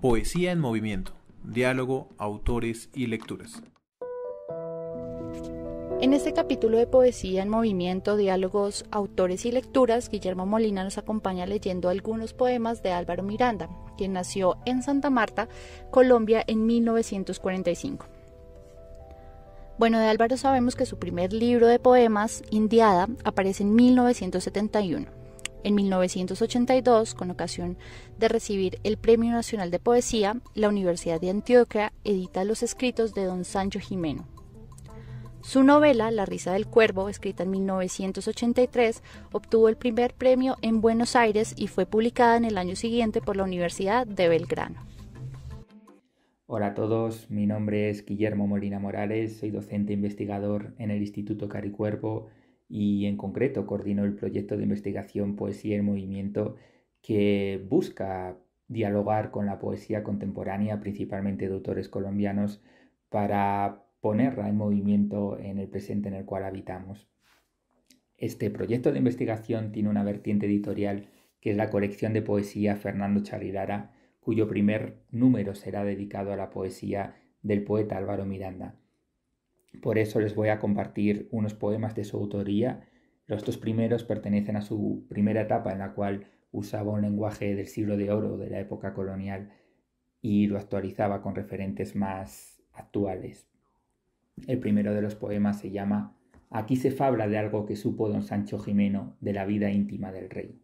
Poesía en movimiento, diálogo, autores y lecturas. En este capítulo de Poesía en Movimiento, Diálogos, Autores y Lecturas, Guillermo Molina nos acompaña leyendo algunos poemas de Álvaro Miranda, quien nació en Santa Marta, Colombia, en 1945. Bueno, de Álvaro sabemos que su primer libro de poemas, Indiada, aparece en 1971. En 1982, con ocasión de recibir el Premio Nacional de Poesía, la Universidad de Antioquia edita los escritos de don Sancho Jimeno. Su novela La risa del cuervo, escrita en 1983, obtuvo el primer premio en Buenos Aires y fue publicada en el año siguiente por la Universidad de Belgrano. Hola a todos, mi nombre es Guillermo Molina Morales, soy docente investigador en el Instituto Caricuervo y en concreto coordinó el proyecto de investigación Poesía en Movimiento que busca dialogar con la poesía contemporánea, principalmente de autores colombianos, para ponerla en movimiento en el presente en el cual habitamos. Este proyecto de investigación tiene una vertiente editorial que es la colección de poesía Fernando Charirara cuyo primer número será dedicado a la poesía del poeta Álvaro Miranda. Por eso les voy a compartir unos poemas de su autoría. Los dos primeros pertenecen a su primera etapa en la cual usaba un lenguaje del siglo de oro de la época colonial y lo actualizaba con referentes más actuales. El primero de los poemas se llama Aquí se fabla de algo que supo don Sancho Jimeno de la vida íntima del rey.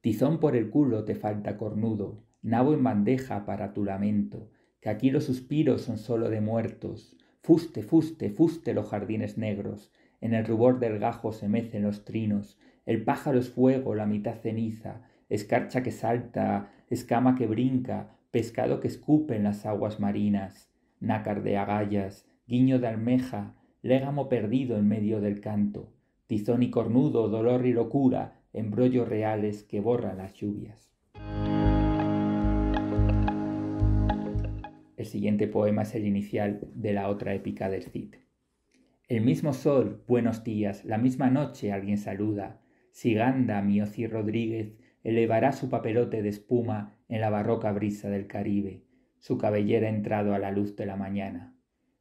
Tizón por el culo te falta cornudo, nabo en bandeja para tu lamento, que aquí los suspiros son solo de muertos, Fuste, fuste, fuste los jardines negros, en el rubor del gajo se mecen los trinos, el pájaro es fuego, la mitad ceniza, escarcha que salta, escama que brinca, pescado que escupe en las aguas marinas, nácar de agallas, guiño de almeja, légamo perdido en medio del canto, tizón y cornudo, dolor y locura, embrollos reales que borran las lluvias. El siguiente poema es el inicial de la otra épica del Cid. El mismo sol, buenos días, la misma noche alguien saluda. Siganda, mi Rodríguez, elevará su papelote de espuma en la barroca brisa del Caribe, su cabellera entrado a la luz de la mañana.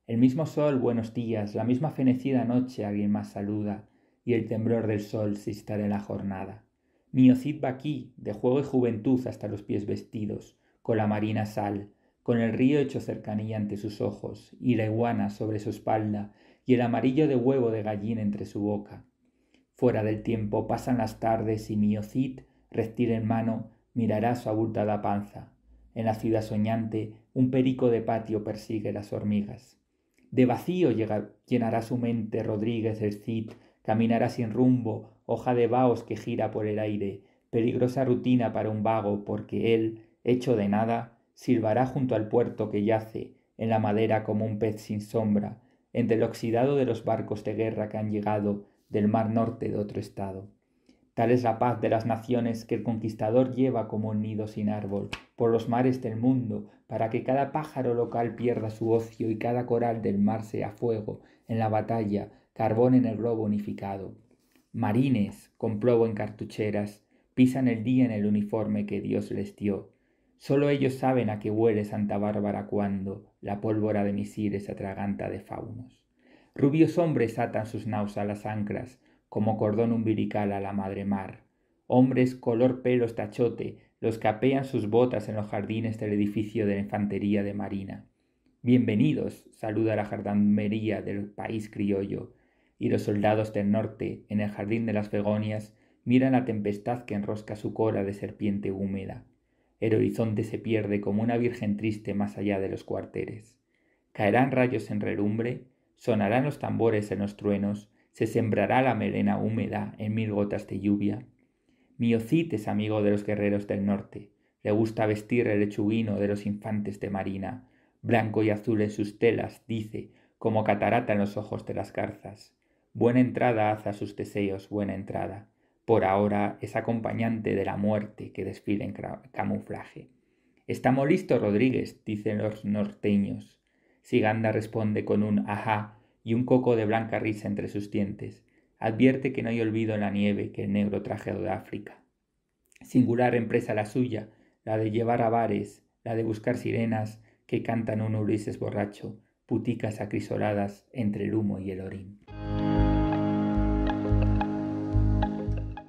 El mismo sol, buenos días, la misma fenecida noche alguien más saluda, y el temblor del sol se instala en la jornada. mío Cid va aquí, de juego y juventud hasta los pies vestidos, con la marina sal, con el río hecho cercanía ante sus ojos y la iguana sobre su espalda y el amarillo de huevo de gallina entre su boca. Fuera del tiempo pasan las tardes y mi Ocid, en mano, mirará su abultada panza. En la ciudad soñante, un perico de patio persigue las hormigas. De vacío llenará su mente Rodríguez el Cid, caminará sin rumbo, hoja de vaos que gira por el aire, peligrosa rutina para un vago, porque él, hecho de nada, silbará junto al puerto que yace en la madera como un pez sin sombra, entre el oxidado de los barcos de guerra que han llegado del mar norte de otro estado. Tal es la paz de las naciones que el conquistador lleva como un nido sin árbol por los mares del mundo, para que cada pájaro local pierda su ocio y cada coral del mar sea fuego en la batalla, carbón en el globo unificado. Marines, con plomo en cartucheras, pisan el día en el uniforme que Dios les dio Solo ellos saben a qué huele Santa Bárbara cuando la pólvora de misiles atraganta de faunos. Rubios hombres atan sus naus a las ancras, como cordón umbilical a la madre mar. Hombres color pelos tachote, los capean sus botas en los jardines del edificio de la infantería de Marina. Bienvenidos, saluda la jardinería del país criollo, y los soldados del norte, en el jardín de las begonias, miran la tempestad que enrosca su cola de serpiente húmeda el horizonte se pierde como una virgen triste más allá de los cuarteles. Caerán rayos en relumbre, sonarán los tambores en los truenos, se sembrará la melena húmeda en mil gotas de lluvia. Miocites, es amigo de los guerreros del norte, le gusta vestir el lechuguino de los infantes de marina, blanco y azul en sus telas, dice, como catarata en los ojos de las garzas. Buena entrada hace a sus deseos, buena entrada por ahora es acompañante de la muerte que desfila en camuflaje. Estamos listos, Rodríguez, dicen los norteños. Siganda responde con un ajá y un coco de blanca risa entre sus dientes. Advierte que no hay olvido en la nieve que el negro trajeo de África. Singular empresa la suya, la de llevar a bares, la de buscar sirenas que cantan un Ulises borracho, puticas acrisoladas entre el humo y el orín.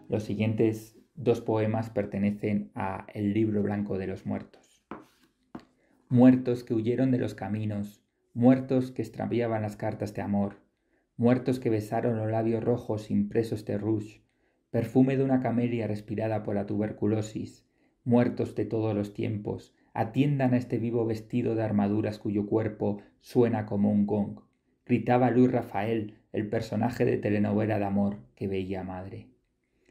Los siguientes dos poemas pertenecen a El libro blanco de los muertos. Muertos que huyeron de los caminos, muertos que extraviaban las cartas de amor, muertos que besaron los labios rojos impresos de rouge, perfume de una camelia respirada por la tuberculosis, muertos de todos los tiempos, atiendan a este vivo vestido de armaduras cuyo cuerpo suena como un gong. Gritaba Luis Rafael, el personaje de telenovela de amor que veía madre.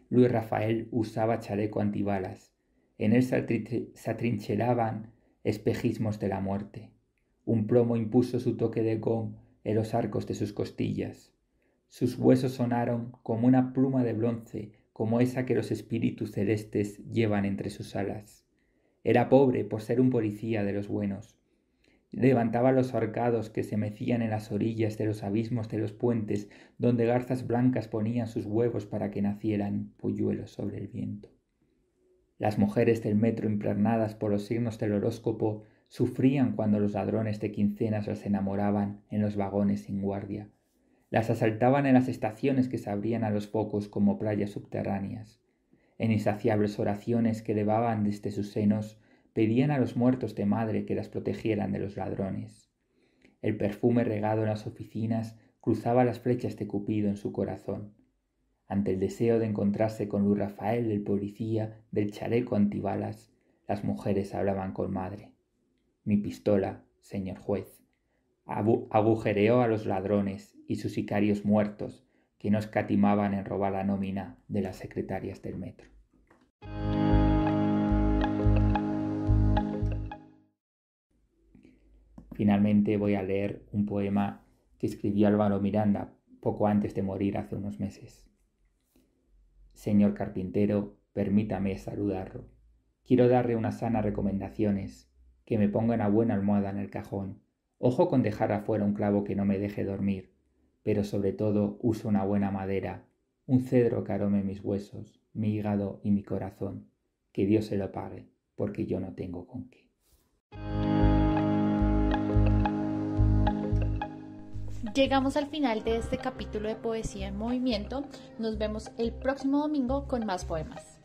Luis Rafael usaba chaleco antibalas. En él se atrincheraban espejismos de la muerte. Un plomo impuso su toque de gong en los arcos de sus costillas. Sus huesos sonaron como una pluma de bronce, como esa que los espíritus celestes llevan entre sus alas. Era pobre por ser un policía de los buenos, levantaba los arcados que se mecían en las orillas de los abismos de los puentes, donde garzas blancas ponían sus huevos para que nacieran polluelos sobre el viento. Las mujeres del metro impregnadas por los signos del horóscopo sufrían cuando los ladrones de quincenas las enamoraban en los vagones sin guardia. Las asaltaban en las estaciones que se abrían a los pocos como playas subterráneas, en insaciables oraciones que elevaban desde sus senos pedían a los muertos de madre que las protegieran de los ladrones. El perfume regado en las oficinas cruzaba las flechas de Cupido en su corazón. Ante el deseo de encontrarse con Luis Rafael, el policía, del chaleco antibalas, las mujeres hablaban con madre. Mi pistola, señor juez, agujereó a los ladrones y sus sicarios muertos, que nos catimaban en robar la nómina de las secretarias del metro. Finalmente voy a leer un poema que escribió Álvaro Miranda poco antes de morir hace unos meses. Señor carpintero, permítame saludarlo. Quiero darle unas sanas recomendaciones, que me ponga una buena almohada en el cajón. Ojo con dejar afuera un clavo que no me deje dormir, pero sobre todo uso una buena madera, un cedro que arome mis huesos, mi hígado y mi corazón. Que Dios se lo pague, porque yo no tengo con qué. Llegamos al final de este capítulo de Poesía en Movimiento. Nos vemos el próximo domingo con más poemas.